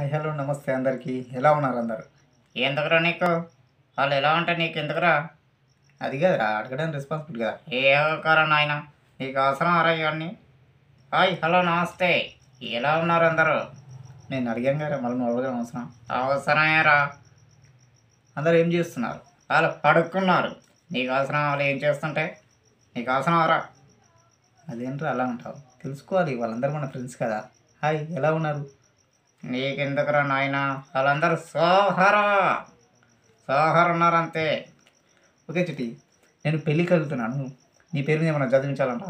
hi hello నమస్తే అందరికీ ఎలా ఉన్నారు అందరు ఎందుకురా నీకు వాళ్ళు ఎలా ఉంటే నీకు ఎందుకురా అది కదరా అడగడం రెస్పాన్సిబుల్ కదా ఏ కారా నాయన నీకు అవసరం ఆరా ఇవన్నీ హాయ్ హలో నమస్తే ఎలా ఉన్నారు అందరూ నేను అడిగాను కదా మళ్ళీ నువ్వు అడగడం అవసరం అవసరమేరా అందరూ ఏం చేస్తున్నారు వాళ్ళు పడుకున్నారు నీకు అవసరం వాళ్ళు ఏం చేస్తుంటే నీకు అవసరం అవరా అదేంటో అలా ఉంటావు తెలుసుకోవాలి వాళ్ళందరూ మన ఫ్రెండ్స్ కదా హాయ్ ఎలా ఉన్నారు నీకెందుకురా నాయన వాళ్ళందరూ సోహర సోహర ఉన్నారంతే ఓకే చిటి నేను పెళ్ళి కలుగుతున్నాను నీ పేరు మీద ఏమైనా చదివించాలంట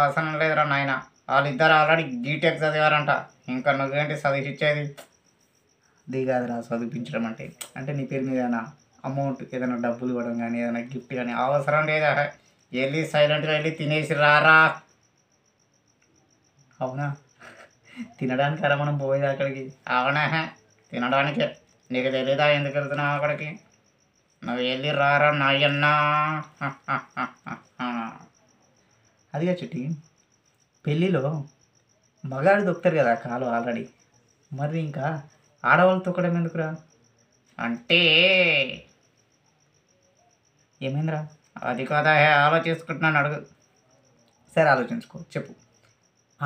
అవసరం లేదురా నాయన వాళ్ళిద్దరు ఆల్రెడీ గీటెక్ చదివారంట ఇంకా నువ్వేంటి చదివిచ్చేది కాదురా చదివించడం అంటే అంటే నీ పేరు మీద ఏదైనా అమౌంట్ ఏదైనా డబ్బులు ఇవ్వడం కానీ ఏదైనా గిఫ్ట్ కానీ అవసరం లేదా వెళ్ళి సైలెంట్గా వెళ్ళి తినేసి రారా అవునా తినడానికి అలా మనం పోయేది అక్కడికి అవునా తినడానికి నీకు తెలీదా ఎందుకు వెళ్తున్నావు అక్కడికి నువ్వు వెళ్ళి రారా నాయన్నా అదిగా చెట్టి పెళ్ళిలో మగాడు దొక్కుతారు కదా కాలు ఆల్రెడీ మరి ఇంకా ఆడవాళ్ళు తొక్కడం ఎందుకురా అంటే ఏమైందిరా అది కదా ఆలోచించుకుంటున్నాను అడుగు సరే ఆలోచించుకో చెప్పు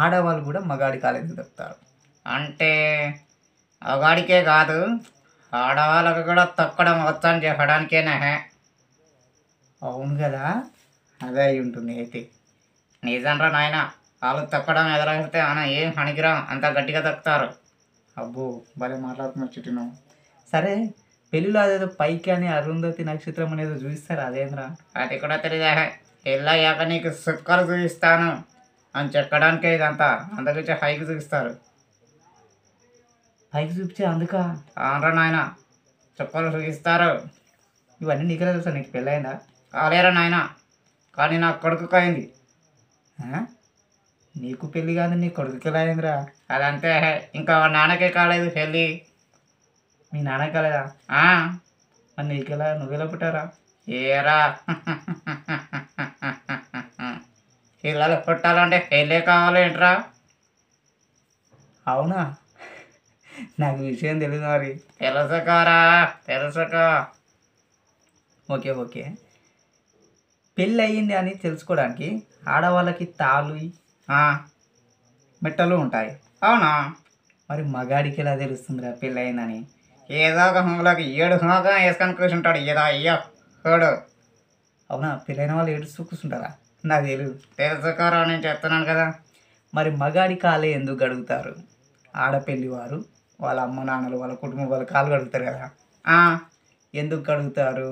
ఆడవాళ్ళు కూడా మగాడి కాలేజీకి తప్పుతారు అంటే మగాడికే కాదు ఆడవాళ్ళకు కూడా తొక్కడం వచ్చని చెప్పడానికేనా అవును కదా అదే అయి ఉంటుంది అయితే నిజంరా నాయన వాళ్ళు తొక్కడం ఎదురైతే ఆయన ఏం పనికిరా అంత గట్టిగా తొక్కుతారు అబ్బో భలే మాట్లాడుతున్నా చిటిను సరే పెళ్ళిలో అదేదో పైకి అని అరుంధతి నక్షత్రం అనేది చూపిస్తారు అదేంద్రా అది కూడా తెలియదా పెళ్ళయ్యాక నీకు సుక్కలు చూపిస్తాను అని చెప్పడానికే ఇదంతా అందుకే హైక్ చూపిస్తారు హైక్ చూపించే అందుక అనరా నాయన చెప్పాలి చూపిస్తారు ఇవన్నీ నీకులా తెలుసా నీకు పెళ్ళయిందా కాలేరా నాయన కానీ నా కొడుకు అయింది నీకు పెళ్ళి కాదు నీ కొడుకుకి అయిందిరా అదంతే ఇంకా నాన్నకే కాలేదు పెళ్ళి మీ నాన్నకి కాలేదా మరి నువ్వు ఎలా పుట్టారా ఏరా ఇళ్ళలో పుట్టాలంటే పెళ్ళే కావాలేంట్రా అవునా నాకు విషయం తెలియదు మరి తెలుసుకోరా తెలుసుకో ఓకే ఓకే పెళ్ళి అయ్యింది అని తెలుసుకోవడానికి ఆడవాళ్ళకి తాళు మెట్టలు ఉంటాయి అవునా మరి మగాడికి ఎలా తెలుస్తుందిరా పెళ్ళి అయిందని ఏదో ఒక హోంలోకి ఏడు హోంగా వేసుకొని కూర్చుంటాడు ఏదో అయ్యో చూడు అవునా పెళ్ళైన వాళ్ళు ఏడుస్తూ కూర్చుంటారా నాకు తెలుసు తెలుసుకోరా నేను చెప్తున్నాను కదా మరి మగాడి కాలే ఎందుకు అడుగుతారు ఆడపల్లి వారు వాళ్ళ అమ్మ నాన్నలు వాళ్ళ కుటుంబం వాళ్ళ కాలు కడుగుతారు కదా ఎందుకు కడుగుతారు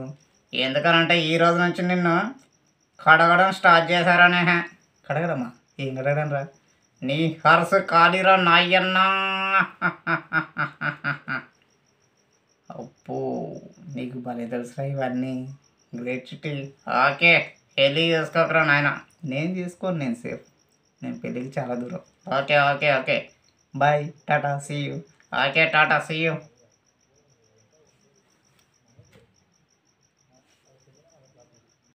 ఎందుకనంటే ఈ రోజు నుంచి నిన్ను కడగడం స్టార్ట్ చేశారనే కడగదమ్మా ఏం కడగడం రా నీ హర్స్ కాలిరా నాయన్నా అప్పు నీకు భలే తెలుసా ఇవన్నీ గ్రేట్ చిట్టి ఓకే పెళ్ళి చేసుకోకరా నాయన నేను తీసుకోను నేను సేఫ్ నేను పెళ్ళికి చాలా దూరం okay okay okay bye tata see you okay tata CU